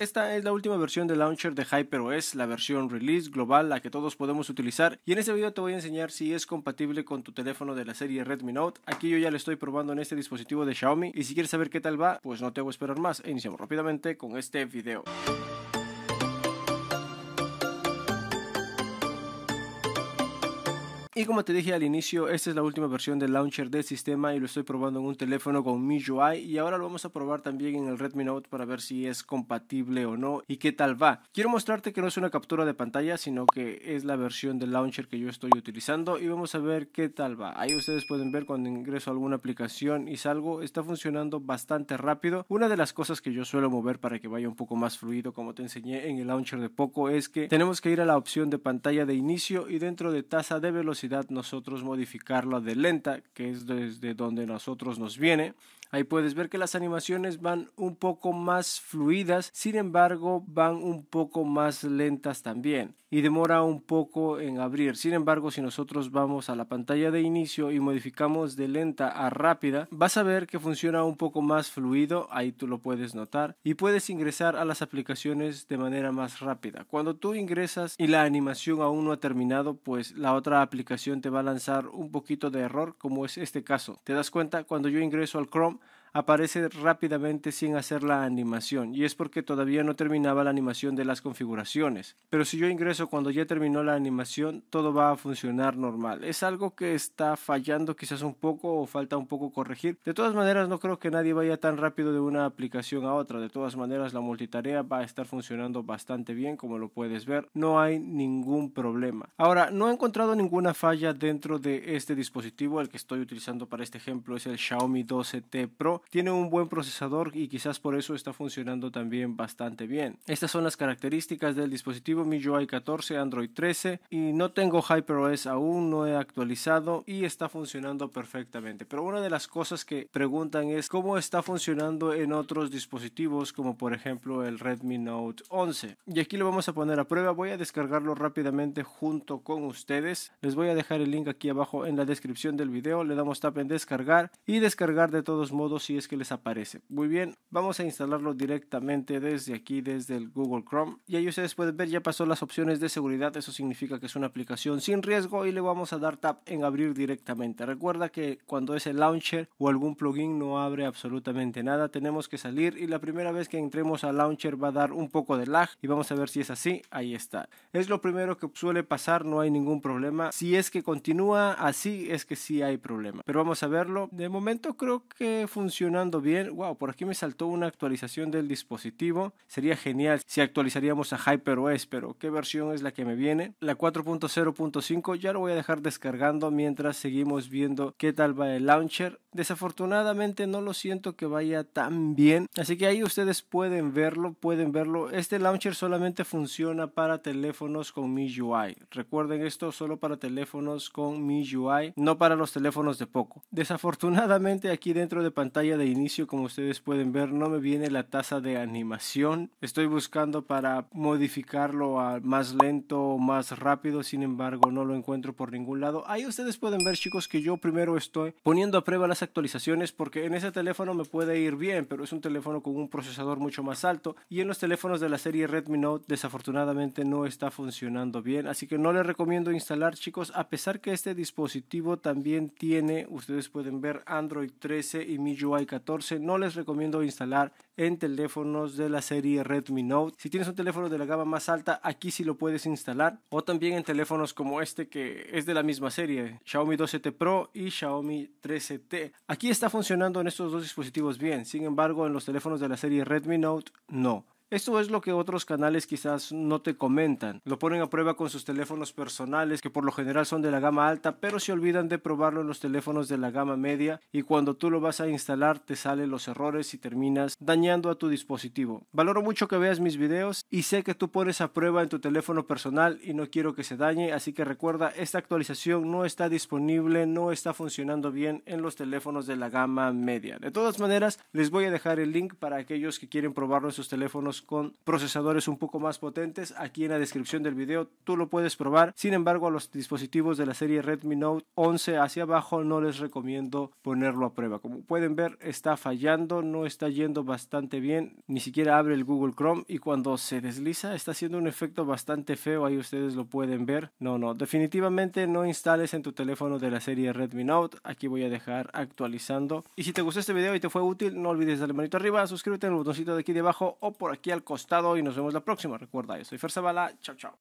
Esta es la última versión del launcher de HyperOS, la versión release global, la que todos podemos utilizar. Y en este video te voy a enseñar si es compatible con tu teléfono de la serie Redmi Note. Aquí yo ya lo estoy probando en este dispositivo de Xiaomi. Y si quieres saber qué tal va, pues no te hago esperar más iniciamos rápidamente con este video. Y como te dije al inicio, esta es la última versión del launcher del sistema y lo estoy probando en un teléfono con MIUI y ahora lo vamos a probar también en el Redmi Note para ver si es compatible o no y qué tal va. Quiero mostrarte que no es una captura de pantalla, sino que es la versión del launcher que yo estoy utilizando y vamos a ver qué tal va. Ahí ustedes pueden ver cuando ingreso a alguna aplicación y salgo, está funcionando bastante rápido. Una de las cosas que yo suelo mover para que vaya un poco más fluido, como te enseñé en el launcher de poco, es que tenemos que ir a la opción de pantalla de inicio y dentro de tasa de velocidad nosotros modificarla de lenta, que es desde donde nosotros nos viene. Ahí puedes ver que las animaciones van un poco más fluidas, sin embargo van un poco más lentas también y demora un poco en abrir. Sin embargo, si nosotros vamos a la pantalla de inicio y modificamos de lenta a rápida, vas a ver que funciona un poco más fluido, ahí tú lo puedes notar, y puedes ingresar a las aplicaciones de manera más rápida. Cuando tú ingresas y la animación aún no ha terminado, pues la otra aplicación te va a lanzar un poquito de error, como es este caso. Te das cuenta, cuando yo ingreso al Chrome, aparece rápidamente sin hacer la animación y es porque todavía no terminaba la animación de las configuraciones. Pero si yo ingreso cuando ya terminó la animación, todo va a funcionar normal. Es algo que está fallando quizás un poco o falta un poco corregir. De todas maneras, no creo que nadie vaya tan rápido de una aplicación a otra. De todas maneras, la multitarea va a estar funcionando bastante bien, como lo puedes ver. No hay ningún problema. Ahora, no he encontrado ninguna falla dentro de este dispositivo. El que estoy utilizando para este ejemplo es el Xiaomi 12T Pro tiene un buen procesador y quizás por eso está funcionando también bastante bien. Estas son las características del dispositivo mi MIUI 14 Android 13 y no tengo HyperOS aún, no he actualizado y está funcionando perfectamente. Pero una de las cosas que preguntan es cómo está funcionando en otros dispositivos como por ejemplo el Redmi Note 11. Y aquí lo vamos a poner a prueba, voy a descargarlo rápidamente junto con ustedes. Les voy a dejar el link aquí abajo en la descripción del video, le damos tap en descargar y descargar de todos modos es que les aparece. Muy bien, vamos a instalarlo directamente desde aquí, desde el Google Chrome. Y ahí ustedes pueden ver, ya pasó las opciones de seguridad, eso significa que es una aplicación sin riesgo y le vamos a dar tap en abrir directamente. Recuerda que cuando es el launcher o algún plugin no abre absolutamente nada, tenemos que salir y la primera vez que entremos al launcher va a dar un poco de lag y vamos a ver si es así, ahí está. Es lo primero que suele pasar, no hay ningún problema. Si es que continúa así, es que si hay problema. Pero vamos a verlo. De momento creo que funciona funcionando bien. Wow, por aquí me saltó una actualización del dispositivo. Sería genial si actualizaríamos a HyperOS, pero ¿qué versión es la que me viene? La 4.0.5 ya lo voy a dejar descargando mientras seguimos viendo qué tal va el launcher. Desafortunadamente no lo siento que vaya tan bien, así que ahí ustedes pueden verlo, pueden verlo. Este launcher solamente funciona para teléfonos con MIUI. Recuerden esto, solo para teléfonos con MIUI, no para los teléfonos de poco. Desafortunadamente aquí dentro de pantalla de inicio, como ustedes pueden ver, no me viene la tasa de animación. Estoy buscando para modificarlo a más lento o más rápido, sin embargo, no lo encuentro por ningún lado. Ahí ustedes pueden ver, chicos, que yo primero estoy poniendo a prueba las actualizaciones porque en ese teléfono me puede ir bien, pero es un teléfono con un procesador mucho más alto y en los teléfonos de la serie Redmi Note desafortunadamente no está funcionando bien, así que no les recomiendo instalar, chicos, a pesar que este dispositivo también tiene, ustedes pueden ver Android 13 y MIUI 14 no les recomiendo instalar en teléfonos de la serie Redmi Note. Si tienes un teléfono de la gama más alta, aquí sí lo puedes instalar. O también en teléfonos como este que es de la misma serie, Xiaomi 12T Pro y Xiaomi 13T. Aquí está funcionando en estos dos dispositivos bien, sin embargo en los teléfonos de la serie Redmi Note no. Esto es lo que otros canales quizás no te comentan. Lo ponen a prueba con sus teléfonos personales, que por lo general son de la gama alta, pero se olvidan de probarlo en los teléfonos de la gama media y cuando tú lo vas a instalar te salen los errores y terminas dañando a tu dispositivo. Valoro mucho que veas mis videos y sé que tú pones a prueba en tu teléfono personal y no quiero que se dañe, así que recuerda, esta actualización no está disponible, no está funcionando bien en los teléfonos de la gama media. De todas maneras, les voy a dejar el link para aquellos que quieren probarlo en sus teléfonos con procesadores un poco más potentes. Aquí en la descripción del video tú lo puedes probar. Sin embargo, a los dispositivos de la serie Redmi Note 11 hacia abajo no les recomiendo ponerlo a prueba. Como pueden ver, está fallando, no está yendo bastante bien, ni siquiera abre el Google Chrome y cuando se desliza está haciendo un efecto bastante feo, ahí ustedes lo pueden ver. No, no, definitivamente no instales en tu teléfono de la serie Redmi Note. Aquí voy a dejar actualizando. Y si te gustó este video y te fue útil, no olvides darle manito arriba, suscríbete en el botoncito de aquí debajo o por aquí aquí al costado y nos vemos la próxima. Recuerda, yo soy Fer Zavala. Chao, chao.